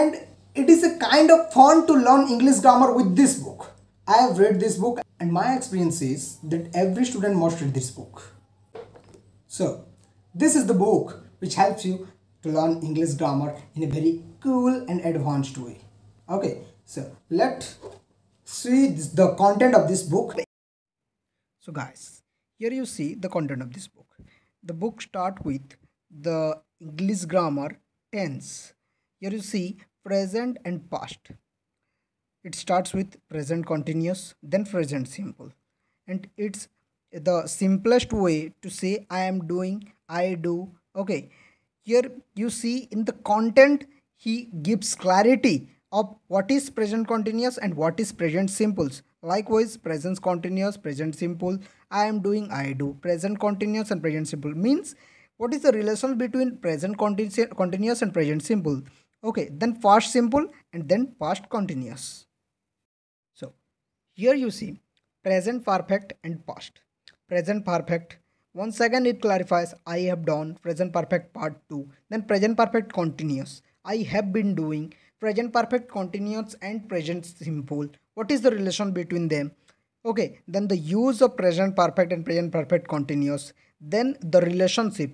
And it is a kind of fun to learn English grammar with this book. I have read this book and my experience is that every student must read this book. So, this is the book which helps you to learn English grammar in a very cool and advanced way. Okay, so let's see the content of this book. So guys, here you see the content of this book. The book start with the English grammar tense. Here you see present and past it starts with present continuous then present simple and it's the simplest way to say i am doing i do okay here you see in the content he gives clarity of what is present continuous and what is present simple. likewise present continuous present simple i am doing i do present continuous and present simple means what is the relation between present continuous and present simple okay then past simple and then past continuous so here you see present perfect and past present perfect once again it clarifies i have done present perfect part 2 then present perfect continuous i have been doing present perfect continuous and present simple what is the relation between them okay then the use of present perfect and present perfect continuous then the relationship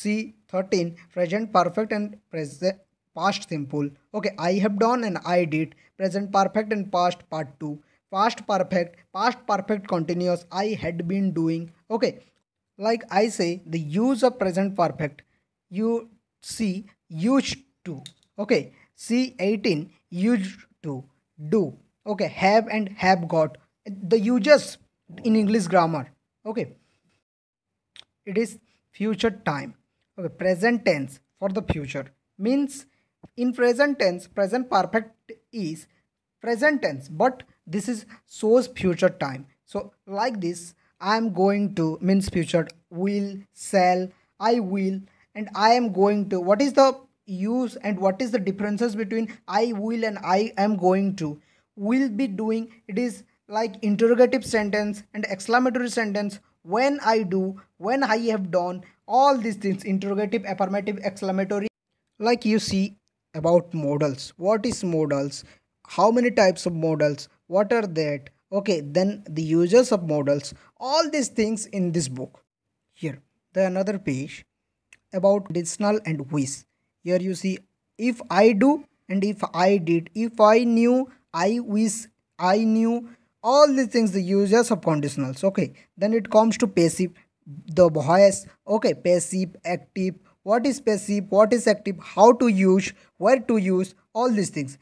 c13 present perfect and present past simple okay i have done and i did present perfect and past part 2 past perfect past perfect continuous i had been doing okay like i say the use of present perfect you see used to okay see 18 used to do okay have and have got the uses in english grammar okay it is future time okay present tense for the future means in present tense, present perfect is present tense, but this is shows future time. So like this, I am going to means future will, sell, I will and I am going to. What is the use and what is the differences between I will and I am going to? Will be doing, it is like interrogative sentence and exclamatory sentence when I do, when I have done, all these things, interrogative, affirmative, exclamatory. Like you see about modals what is modals how many types of models? what are that okay then the users of models. all these things in this book here the another page about conditional and wish. here you see if i do and if i did if i knew i wish i knew all these things the users of conditionals okay then it comes to passive the bias okay passive active what is passive what is active how to use where to use all these things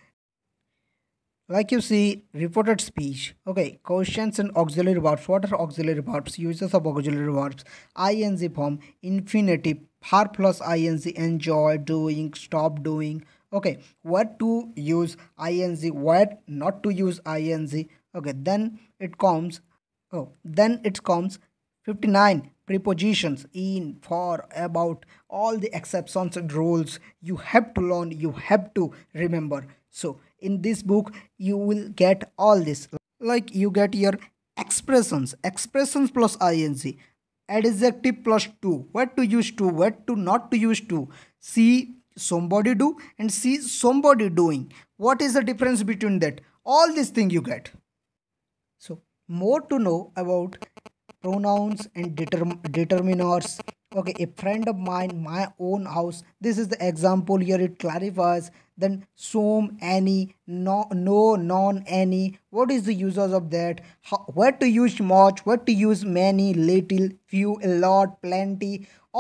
like you see reported speech okay questions and auxiliary verbs what are auxiliary verbs uses of auxiliary verbs ing form infinitive verb plus ing enjoy doing stop doing okay what to use ing what not to use ing okay then it comes oh then it comes 59 prepositions in for about all the exceptions and rules you have to learn you have to remember so in this book you will get all this like you get your expressions expressions plus ing adjective plus to what to use to what to not to use to see somebody do and see somebody doing what is the difference between that all this thing you get so more to know about pronouns and determ determiners okay a friend of mine my own house this is the example here it clarifies then some any no no non any what is the users of that How, where to use much where to use many little few a lot plenty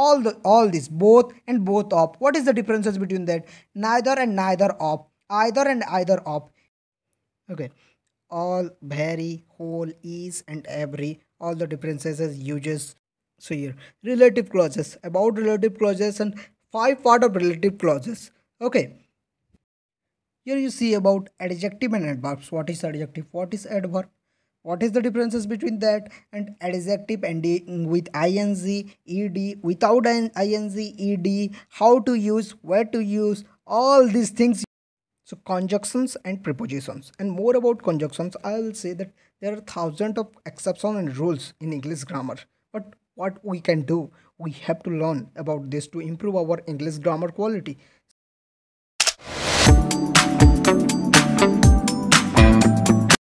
all the all this both and both of what is the differences between that neither and neither of either and either of okay all very whole is and every all the differences as uses so here relative clauses about relative clauses and five part of relative clauses okay here you see about adjective and adverbs what is adjective what is adverb what is the differences between that and adjective ending with ing ed without ing ed how to use where to use all these things so conjunctions and prepositions and more about conjunctions I will say that there are thousands of exceptions and rules in English grammar but what we can do we have to learn about this to improve our English grammar quality.